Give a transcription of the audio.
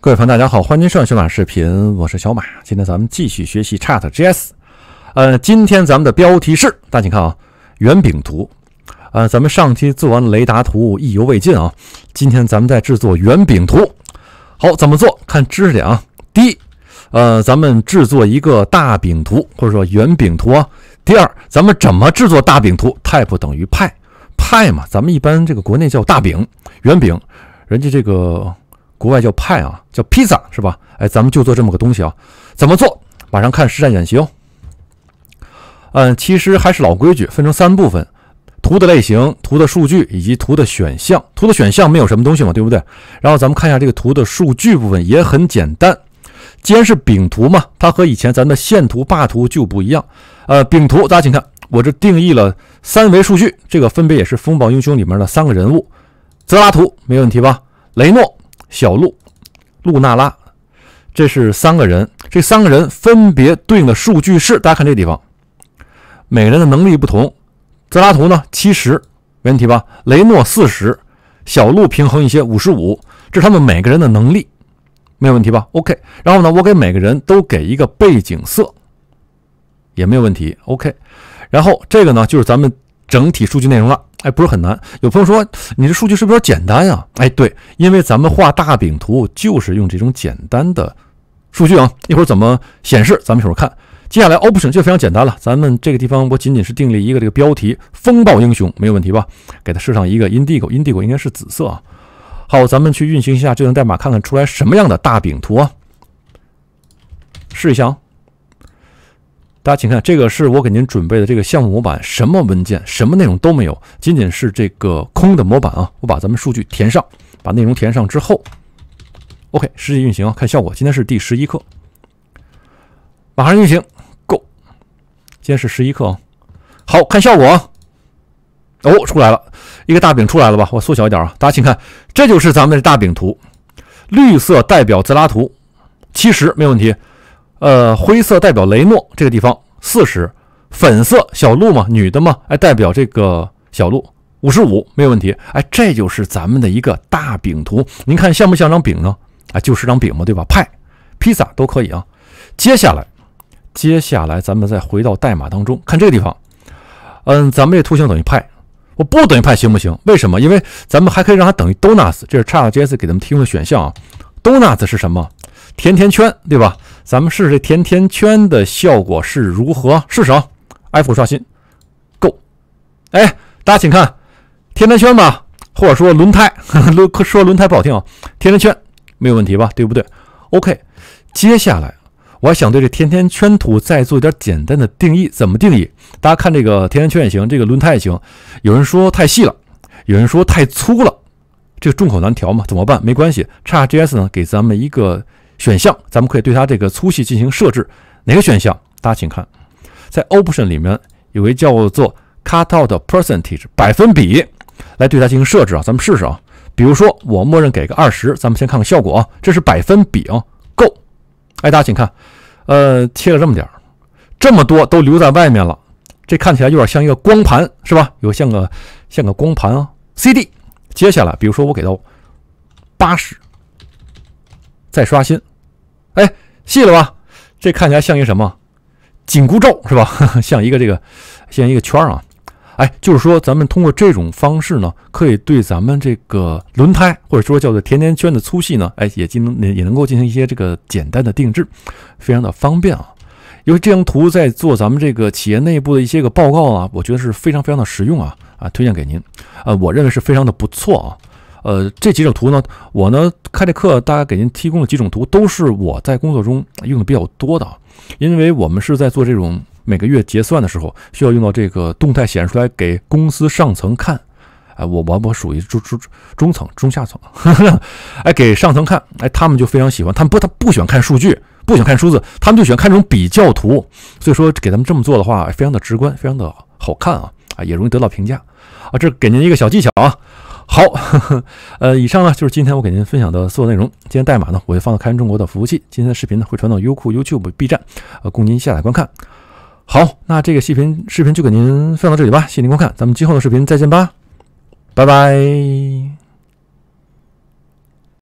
各位朋友，大家好，欢迎收看小马视频，我是小马。今天咱们继续学习 c h a t JS。呃，今天咱们的标题是，大家请看啊，圆饼图。呃，咱们上期做完雷达图，意犹未尽啊。今天咱们再制作圆饼图。好，怎么做？看知识点啊。第一，呃，咱们制作一个大饼图，或者说圆饼图啊。第二，咱们怎么制作大饼图？Type 等于派，派嘛，咱们一般这个国内叫大饼、圆饼，人家这个。国外叫派啊，叫披萨是吧？哎，咱们就做这么个东西啊。怎么做？马上看实战演习。嗯，其实还是老规矩，分成三部分：图的类型、图的数据以及图的选项。图的选项没有什么东西嘛，对不对？然后咱们看一下这个图的数据部分也很简单。既然是饼图嘛，它和以前咱的线图、霸图就不一样。呃，饼图大家请看，我这定义了三维数据，这个分别也是《风暴英雄》里面的三个人物：泽拉图，没问题吧？雷诺。小鹿、露娜拉，这是三个人，这三个人分别对应的数据是，大家看这地方，每个人的能力不同。泽拉图呢，七十，没问题吧？雷诺四十，小鹿平衡一些，五十五，这是他们每个人的能力，没有问题吧？OK。然后呢，我给每个人都给一个背景色，也没有问题。OK。然后这个呢，就是咱们。整体数据内容了，哎，不是很难。有朋友说，你这数据是不是简单呀？哎，对，因为咱们画大饼图就是用这种简单的数据啊。一会儿怎么显示，咱们一会儿看。接下来 option 就非常简单了，咱们这个地方我仅仅是定了一个这个标题“风暴英雄”，没有问题吧？给它设上一个 in d i g o i n d i g o 应该是紫色啊。好，咱们去运行一下这段代码，看看出来什么样的大饼图啊？试一下。啊。大家请看，这个是我给您准备的这个项目模板，什么文件、什么内容都没有，仅仅是这个空的模板啊。我把咱们数据填上，把内容填上之后，OK，实际运行啊，看效果。今天是第十一课，马上运行，Go。今天是十一课啊，好看效果。哦，出来了一个大饼出来了吧？我缩小一点啊。大家请看，这就是咱们的大饼图，绿色代表泽拉图，七十没有问题。呃，灰色代表雷诺，这个地方。四十，粉色小鹿嘛，女的嘛，哎，代表这个小鹿。五十五没有问题，哎，这就是咱们的一个大饼图。您看像不像张饼呢？啊，就是张饼嘛，对吧？派、披萨都可以啊。接下来，接下来咱们再回到代码当中看这个地方。嗯，咱们这图形等于派，我不等于派行不行？为什么？因为咱们还可以让它等于 donuts，这是 ChartJS 给咱们提供的选项。啊。donuts 是什么？甜甜圈，对吧？咱们试试甜甜圈的效果是如何？试什么？F 刷新，Go。哎，大家请看，甜甜圈吧，或者说轮胎，呵 轮说轮胎不好听啊，甜甜圈没有问题吧？对不对？OK，接下来我想对这甜甜圈图再做一点简单的定义。怎么定义？大家看这个甜甜圈也行，这个轮胎也行。有人说太细了，有人说太粗了，这个众口难调嘛？怎么办？没关系，叉 GS 呢给咱们一个。选项，咱们可以对它这个粗细进行设置。哪个选项？大家请看，在 Option 里面有一叫做 Cutout Percent，a e 百分比，来对它进行设置啊。咱们试试啊。比如说我默认给个二十，咱们先看看效果啊。这是百分比啊，够。哎，大家请看，呃，切了这么点儿，这么多都留在外面了，这看起来有点像一个光盘，是吧？有像个像个光盘啊，CD。接下来，比如说我给到八十。再刷新，哎，细了吧？这看起来像一个什么？紧箍咒是吧？像一个这个，像一个圈儿啊。哎，就是说咱们通过这种方式呢，可以对咱们这个轮胎，或者说叫做甜甜圈的粗细呢，哎，也进能也能够进行一些这个简单的定制，非常的方便啊。因为这张图在做咱们这个企业内部的一些个报告啊，我觉得是非常非常的实用啊啊，推荐给您，呃，我认为是非常的不错啊。呃，这几种图呢，我呢开这课大概给您提供了几种图，都是我在工作中用的比较多的，因为我们是在做这种每个月结算的时候，需要用到这个动态显示出来给公司上层看，哎，我我我属于中中中层中下层，哎，给上层看，哎，他们就非常喜欢，他们不，他不喜欢看数据，不喜欢看数字，他们就喜欢看这种比较图，所以说给他们这么做的话，非常的直观，非常的好看啊，啊，也容易得到评价，啊，这给您一个小技巧啊。好，呵呵，呃，以上呢就是今天我给您分享的所有内容。今天代码呢，我会放到开源中国的服务器。今天的视频呢，会传到优酷、YouTube、B 站，呃，供您下载观看。好，那这个视频视频就给您放到这里吧。谢谢您观看，咱们今后的视频再见吧，拜拜。